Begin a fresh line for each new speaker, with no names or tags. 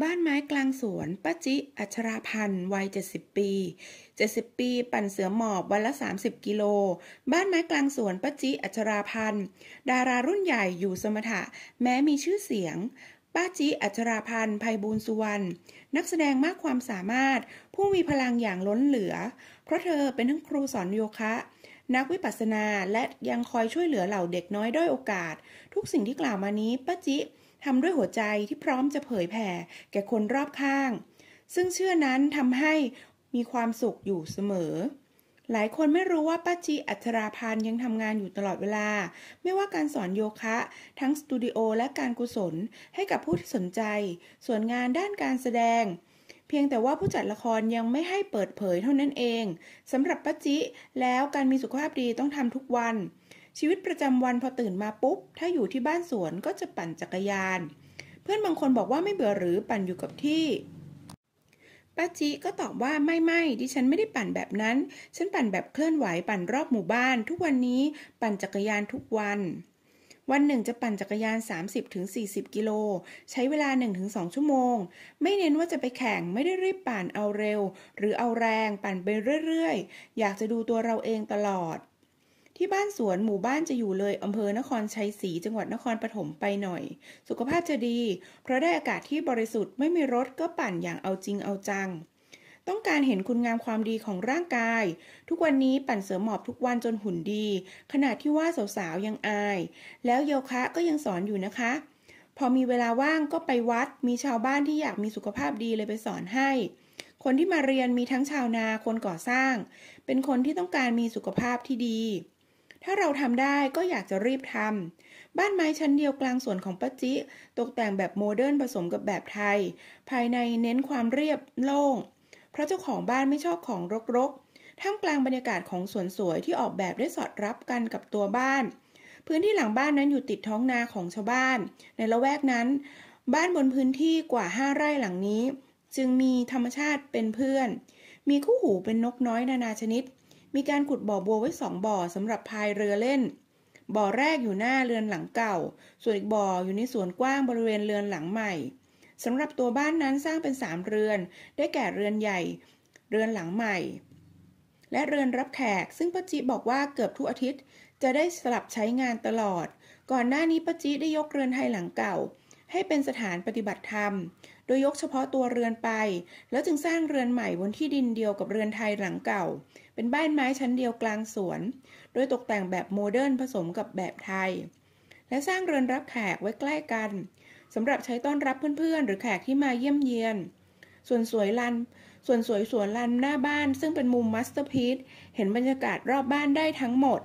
บ้านไม้กลางสวนป้าจิอัชราพันธ์ วัย 70 ปี 70 ปี ปั่นเสือหมอบวันละ 30 กิโล บ้านไม้กลางสวนป้าจิอัชราพันธ์ ดารารุ่นใหญ่อยู่สมถะ แม้มีชื่อเสียง ป้าจิอัชราพันธ์ภัยบูรสุวรรณนักแสดงมากความสามารถ ผู้มีพลังอย่างล้นเหลือ เพราะเธอเป็นทั้งครูสอนโยคะ นักวิปัสสนาและยังคอยช่วยเหลือเหล่าเด็กน้อยด้อยโอกาส ทุกสิ่งที่กล่าวมานี้ป้าจิทำด้วยหัวใจที่พร้อมจะเผยแผ่แก่คนรอบข้าง ซึ่งเชื่อนั้นทำให้มีความสุขอยู่เสมอ หลายคนไม่รู้ว่าป้าจีอัจราพันยังทำงานอยู่ตลอดเวลา ไม่ว่าการสอนโยคะทั้งสตูดิโอและการกุศล ให้กับผู้ที่สนใจ ส่วนงานด้านการแสดง เพียงแต่ว่าผู้จัดละครยังไม่ให้เปิดเผยเท่านั้นเองสำหรับป้าจิแล้วการมีสุขภาพดีต้องทำทุกวันชีวิตประจำวันพอตื่นมาปุ๊บถ้าอยู่ที่บ้านสวนก็จะปั่นจักรยาน เพื่อนบางคนบอกว่าไม่เบื่อหรือปั่นอยู่กับที่ป้าจีก็ตอบว่าไม่ไม่ดิฉันไม่ได้ปั่นแบบนั้น ฉันปั่นแบบเคลื่อนไหวปั่นรอบหมู่บ้าน ทุกวันนี้ปั่นจักรยานทุกวัน วันหนึ่งจะปั่นจักรยาน 30-40 กิโล ใช้เวลา 1-2 ชั่วโมง ไม่เน้นว่าจะไปแข่งไม่ได้รีบปั่นเอาเร็ว หรือเอาแรง ปั่นไปเรื่อยๆ อยากจะดูตัวเราเองตลอดที่บ้านสวนหมู่บ้านจะอยู่เลยอำเภอนครชัยศรีจังหวัดนครปฐมไปหน่อย สุขภาพจะดี เพราะได้อากาศที่บริสุทธิ์ไม่มีรถก็ปั่นอย่างเอาจริงเอาจัง ต้องการเห็นคุณงามความดีของร่างกาย ทุกวันนี้ปั่นเสิมหมอบทุกวันจนหุ่นดี ขนาดที่ว่าสาว ๆ ยังอาย แล้วโยคะก็ยังสอนอยู่นะคะ พอมีเวลาว่างก็ไปวัด มีชาวบ้านที่อยากมีสุขภาพดีเลยไปสอนให้ คนที่มาเรียนมีทั้งชาวนา คนก่อสร้าง เป็นคนที่ต้องการมีสุขภาพที่ดีถ้าเราทำได้ก็อยากจะรีบทำ บ้านไม้ชั้นเดียวกลางสวนของป้าจิ ตกแต่งแบบโมเดิร์นผสมกับแบบไทย ภายในเน้นความเรียบโล่ง เพราะเจ้าของบ้านไม่ชอบของรกๆท่ามกลางบรรยากาศของสวนสวยที่ออกแบบได้สอดรับกันกับตัวบ้าน พื้นที่หลังบ้านนั้นอยู่ติดท้องนาของชาวบ้าน ในละแวกนั้น บ้านบนพื้นที่กว่าห้าไร่หลังนี้จึงมีธรรมชาติเป็นเพื่อน มีคู่หูเป็นนกน้อยนานาชนิดมีการขุดบ่อบัวไว้สองบ่อสำหรับพายเรือเล่น บ่อแรกอยู่หน้าเรือนหลังเก่า ส่วนอีกบ่ออยู่ในสวนกว้างบริเวณเรือนหลังใหม่ สำหรับตัวบ้านนั้นสร้างเป็นสามเรือน ได้แก่เรือนใหญ่ เรือนหลังใหม่ และเรือนรับแขก ซึ่งป้าจีบอกว่าเกือบทุกอาทิตย์ จะได้สลับใช้งานตลออดก่อนหน้านี้ป้าจีได้ยกเรือนไทยหลังเก่า ให้เป็นสถานปฏิบัติธรรมโดยยกเฉพาะตัวเรือนไป แล้วจึงสร้างเรือนใหม่บนที่ดินเดียวกับเรือนไทยหลังเก่า เป็นบ้านไม้ชั้นเดียวกลางสวน โดยตกแต่งแบบโมเดิร์นผสมกับแบบไทย และสร้างเรือนรับแขกไว้ใกล้กัน สำหรับใช้ต้อนรับเพื่อนๆ หรือแขกที่มาเยี่ยมเยียน ส่วนสวยลันส่วนสวยสวนลันหน้าบ้าน ซึ่งเป็นมุมมัสเตอร์พีซเห็นบรรยากาศรอบบ้านได้ทั้งหมด